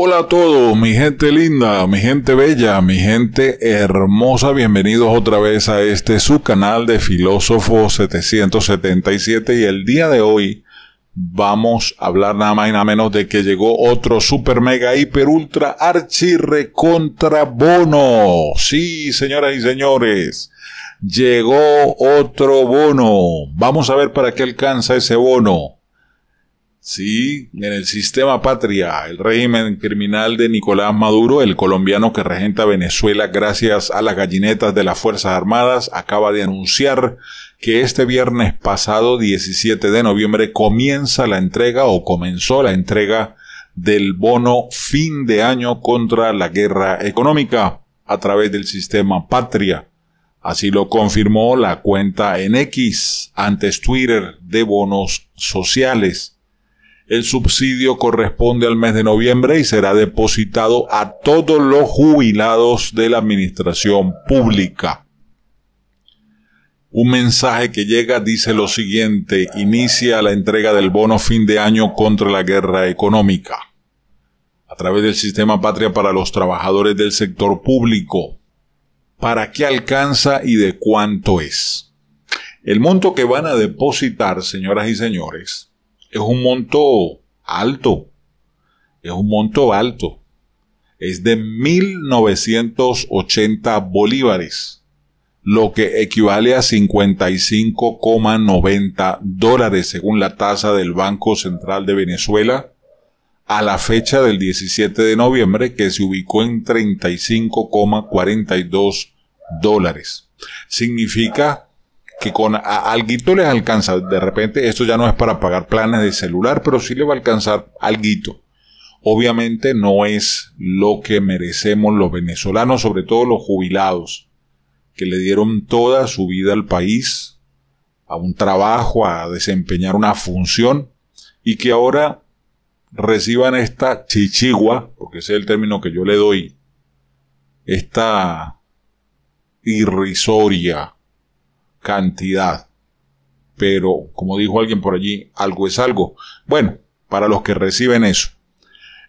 Hola a todos, mi gente linda, mi gente bella, mi gente hermosa, bienvenidos otra vez a este su canal de Filósofo 777 y el día de hoy vamos a hablar nada más y nada menos de que llegó otro super mega hiper ultra archi recontra bono. Sí, señoras y señores, llegó otro bono. Vamos a ver para qué alcanza ese bono. Sí, en el sistema patria, el régimen criminal de Nicolás Maduro, el colombiano que regenta Venezuela gracias a las gallinetas de las Fuerzas Armadas, acaba de anunciar que este viernes pasado 17 de noviembre comienza la entrega o comenzó la entrega del bono fin de año contra la guerra económica a través del sistema patria. Así lo confirmó la cuenta en X, antes Twitter, de bonos sociales. El subsidio corresponde al mes de noviembre y será depositado a todos los jubilados de la administración pública. Un mensaje que llega dice lo siguiente, inicia la entrega del bono fin de año contra la guerra económica a través del sistema patria para los trabajadores del sector público. ¿Para qué alcanza y de cuánto es? El monto que van a depositar, señoras y señores, es un monto alto, es un monto alto. Es de 1980 bolívares, lo que equivale a 55,90 dólares según la tasa del Banco Central de Venezuela a la fecha del 17 de noviembre que se ubicó en 35,42 dólares. Significa que con alguito les alcanza. De repente, esto ya no es para pagar planes de celular, pero sí le va a alcanzar alguito. Obviamente no es lo que merecemos los venezolanos, sobre todo los jubilados, que le dieron toda su vida al país, a un trabajo, a desempeñar una función, y que ahora reciban esta chichigua, porque ese es el término que yo le doy, esta irrisoria cantidad. Pero, como dijo alguien por allí, algo es algo. Bueno, para los que reciben eso.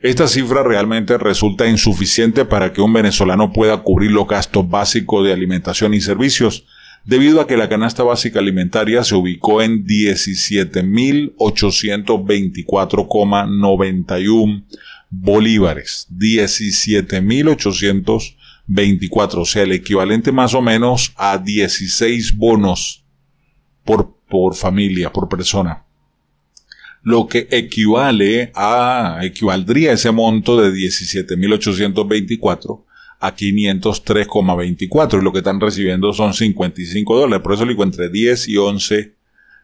Esta cifra realmente resulta insuficiente para que un venezolano pueda cubrir los gastos básicos de alimentación y servicios, debido a que la canasta básica alimentaria se ubicó en 17.824,91 bolívares. 17.824 24, o sea, el equivalente más o menos a 16 bonos por, familia, por persona. Lo que equivale a, equivaldría ese monto de 17.824 a 503,24 y lo que están recibiendo son 55 dólares. Por eso digo, entre 10 y 11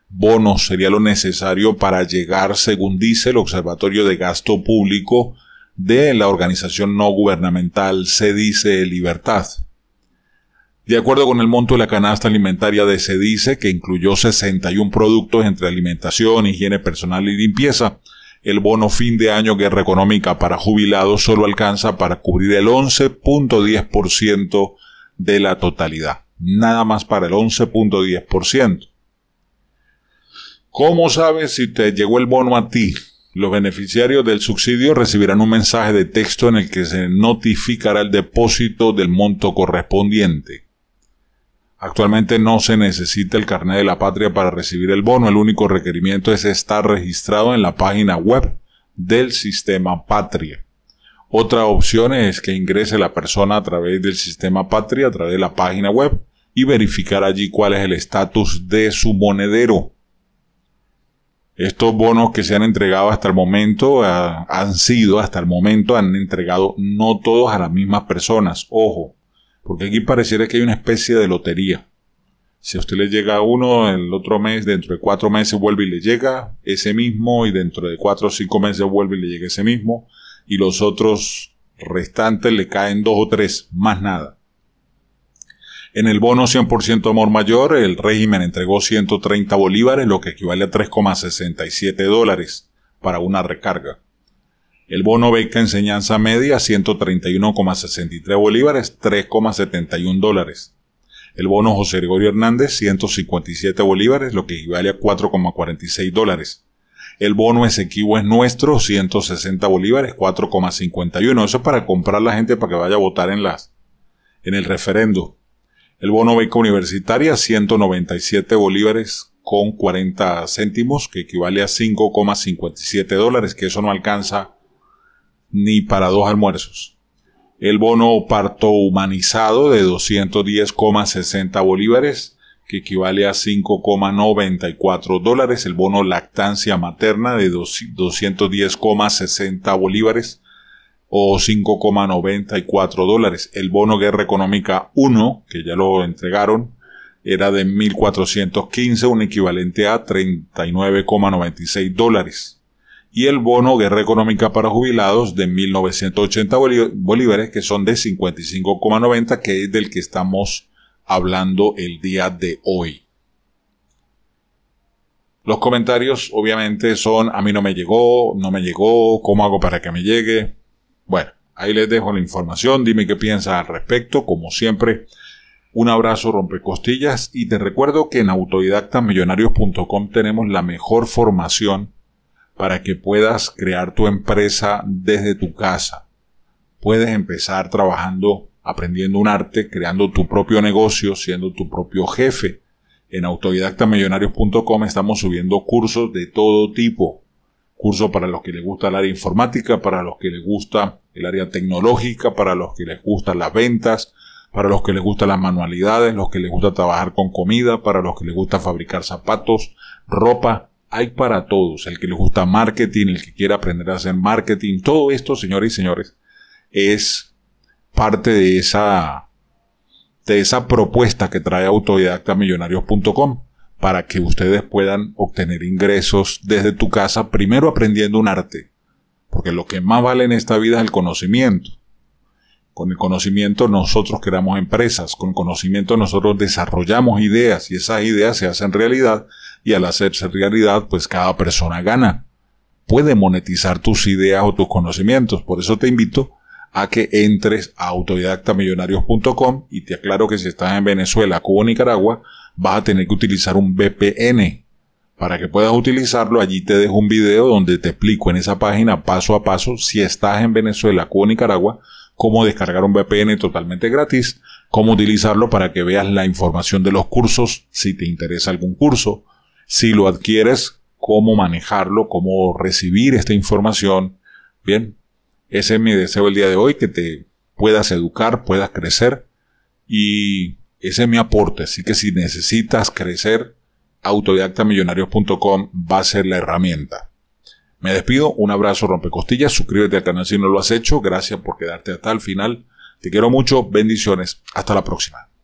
bonos sería lo necesario para llegar, según dice el Observatorio de Gasto Público, de la organización no gubernamental dice Libertad. De acuerdo con el monto de la canasta alimentaria de dice que incluyó 61 productos entre alimentación, higiene personal y limpieza, el bono fin de año guerra económica para jubilados solo alcanza para cubrir el 11.10% de la totalidad. Nada más para el 11.10%. ¿Cómo sabes si te llegó el bono a ti? Los beneficiarios del subsidio recibirán un mensaje de texto en el que se notificará el depósito del monto correspondiente. Actualmente no se necesita el carnet de la patria para recibir el bono, el único requerimiento es estar registrado en la página web del sistema patria. Otra opción es que ingrese la persona a través del sistema patria, a través de la página web, y verificar allí cuál es el estatus de su monedero. Estos bonos que se han entregado hasta el momento eh, han sido, hasta el momento, han entregado no todos a las mismas personas. Ojo, porque aquí pareciera que hay una especie de lotería. Si a usted le llega uno el otro mes, dentro de cuatro meses vuelve y le llega ese mismo, y dentro de cuatro o cinco meses vuelve y le llega ese mismo, y los otros restantes le caen dos o tres, más nada. En el bono 100% amor mayor, el régimen entregó 130 bolívares, lo que equivale a 3,67 dólares para una recarga. El bono beca enseñanza media, 131,63 bolívares, 3,71 dólares. El bono José Gregorio Hernández, 157 bolívares, lo que equivale a 4,46 dólares. El bono Esequibo es nuestro, 160 bolívares, 4,51. Eso es para comprar la gente para que vaya a votar en las, en el referendo. El bono beca universitaria 197 bolívares con 40 céntimos, que equivale a 5,57 dólares, que eso no alcanza ni para dos almuerzos. El bono parto humanizado de 210,60 bolívares, que equivale a 5,94 dólares. El bono lactancia materna de 210,60 bolívares, o 5,94 dólares. El bono Guerra Económica 1, que ya lo entregaron, era de 1.415, un equivalente a 39,96 dólares. Y el bono Guerra Económica para Jubilados de 1.980 bolívares, que son de 55,90, que es del que estamos hablando el día de hoy. Los comentarios obviamente son a mí no me llegó, no me llegó, cómo hago para que me llegue. Bueno, ahí les dejo la información, dime qué piensas al respecto, como siempre, un abrazo rompecostillas y te recuerdo que en autodidactamillonarios.com tenemos la mejor formación para que puedas crear tu empresa desde tu casa. Puedes empezar trabajando, aprendiendo un arte, creando tu propio negocio, siendo tu propio jefe. En autodidactamillonarios.com estamos subiendo cursos de todo tipo, curso para los que les gusta el área informática, para los que les gusta el área tecnológica, para los que les gustan las ventas, para los que les gustan las manualidades, los que les gusta trabajar con comida, para los que les gusta fabricar zapatos, ropa, hay para todos, el que les gusta marketing, el que quiera aprender a hacer marketing, todo esto, señores y señores, es parte de esa de esa propuesta que trae autodidactamillonarios.com para que ustedes puedan obtener ingresos desde tu casa, primero aprendiendo un arte, porque lo que más vale en esta vida es el conocimiento. Con el conocimiento nosotros creamos empresas, con el conocimiento nosotros desarrollamos ideas y esas ideas se hacen realidad y al hacerse realidad pues cada persona gana. Puede monetizar tus ideas o tus conocimientos. Por eso te invito a que entres a autodidactamillonarios.com y te aclaro que si estás en Venezuela, Cuba o Nicaragua, vas a tener que utilizar un VPN. Para que puedas utilizarlo, allí te dejo un video donde te explico en esa página paso a paso, si estás en Venezuela o Nicaragua, cómo descargar un VPN totalmente gratis, cómo utilizarlo para que veas la información de los cursos, si te interesa algún curso, si lo adquieres, cómo manejarlo, cómo recibir esta información. Bien, ese es mi deseo el día de hoy, que te puedas educar, puedas crecer y ese es mi aporte. Así que si necesitas crecer, autodidactamillonarios.com va a ser la herramienta. Me despido, un abrazo rompecostillas, suscríbete al canal si no lo has hecho, gracias por quedarte hasta el final, te quiero mucho, bendiciones, hasta la próxima.